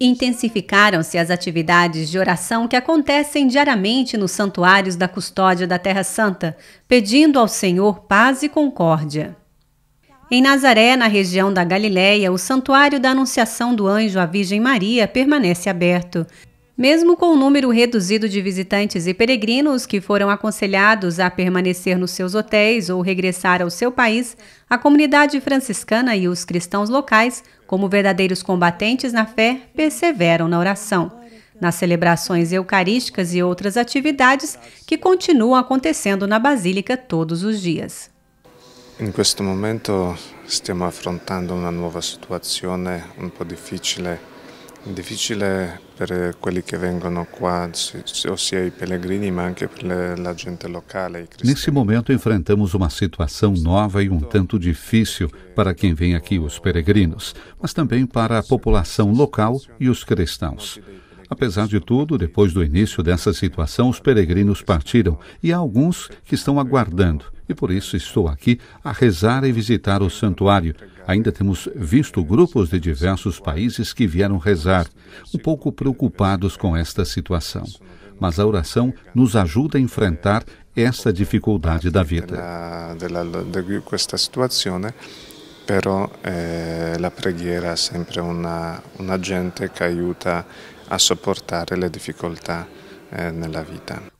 Intensificaram-se as atividades de oração que acontecem diariamente nos santuários da custódia da Terra Santa, pedindo ao Senhor paz e concórdia. Em Nazaré, na região da Galiléia, o santuário da Anunciação do Anjo à Virgem Maria permanece aberto, mesmo com o um número reduzido de visitantes e peregrinos que foram aconselhados a permanecer nos seus hotéis ou regressar ao seu país, a comunidade franciscana e os cristãos locais, como verdadeiros combatentes na fé, perseveram na oração nas celebrações eucarísticas e outras atividades que continuam acontecendo na Basílica todos os dias. Em questo momento estamos afrontando uma nova situação um pouco difícil. Difficile per quelli che vengono qua, ossia i pellegrini, ma anche per la gente locale. Nesse momento enfrentamos uma situação nova e um tanto difícil para quem vem aqui, os peregrinos, mas também para a população local e os cristãos. Apesar de tudo, depois do início dessa situação, os peregrinos partiram e há alguns que estão aguardando e por isso estou aqui a rezar e visitar o santuário. Ainda temos visto grupos de diversos países que vieram rezar, um pouco preocupados com esta situação. Mas a oração nos ajuda a enfrentar esta dificuldade da vida. preghiera sempre agente a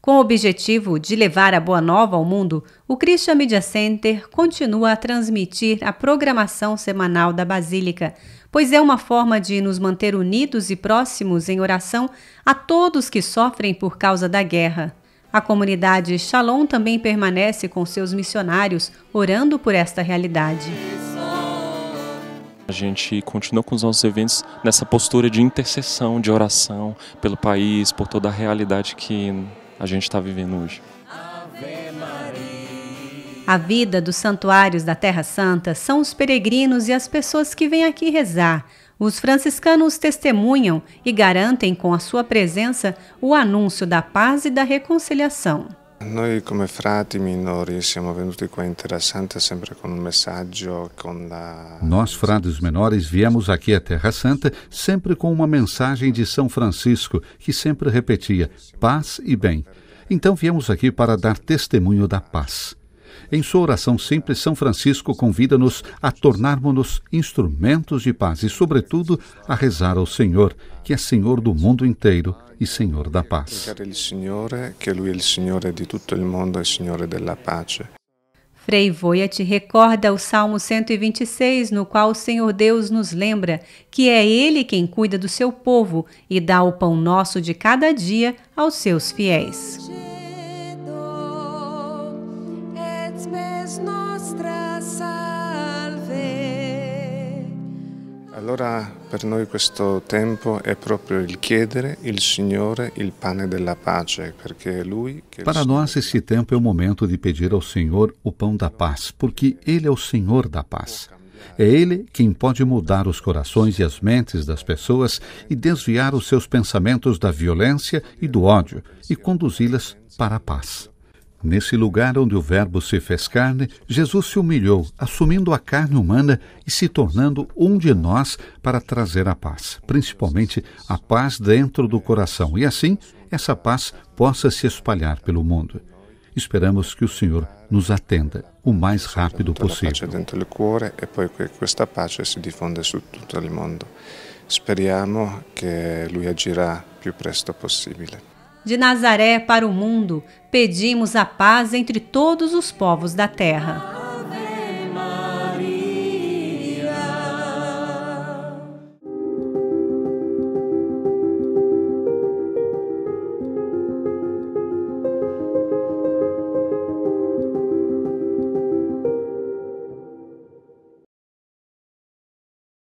com o objetivo de levar a boa nova ao mundo, o Christian Media Center continua a transmitir a programação semanal da Basílica, pois é uma forma de nos manter unidos e próximos em oração a todos que sofrem por causa da guerra. A comunidade Shalom também permanece com seus missionários, orando por esta realidade. A gente continua com os nossos eventos nessa postura de intercessão, de oração pelo país, por toda a realidade que a gente está vivendo hoje. A vida dos santuários da Terra Santa são os peregrinos e as pessoas que vêm aqui rezar. Os franciscanos testemunham e garantem com a sua presença o anúncio da paz e da reconciliação. Noi come frati minori siamo venuti qua in Terra Santa sempre con un messaggio con la Nós frades menores viemos aqui à Terra Santa sempre com uma mensagem de São Francisco que sempre repetia: paz e bem. Então viemos aqui para dar testemunho da paz. Em sua oração simples, São Francisco convida-nos a tornarmos-nos instrumentos de paz e, sobretudo, a rezar ao Senhor, que é Senhor do mundo inteiro e Senhor da paz. Frei Voia te recorda o Salmo 126, no qual o Senhor Deus nos lembra que é Ele quem cuida do seu povo e dá o pão nosso de cada dia aos seus fiéis. Allora per noi questo tempo è proprio il chiedere il Signore il pane della pace, perché lui Para nós esse tempo é o momento de pedir ao Senhor o pão da paz, porque ele é o Senhor da paz. É ele quem pode mudar os corações e as mentes das pessoas e desviar os seus pensamentos da violência e do ódio e conduzi-las para a paz. Nesse lugar onde o Verbo se fez carne, Jesus se humilhou, assumindo a carne humana e se tornando um de nós para trazer a paz, principalmente a paz dentro do coração, e assim essa paz possa se espalhar pelo mundo. Esperamos que o Senhor nos atenda o mais rápido possível. Speriamo che lui agirà più presto possibile. De Nazaré para o mundo, pedimos a paz entre todos os povos da terra.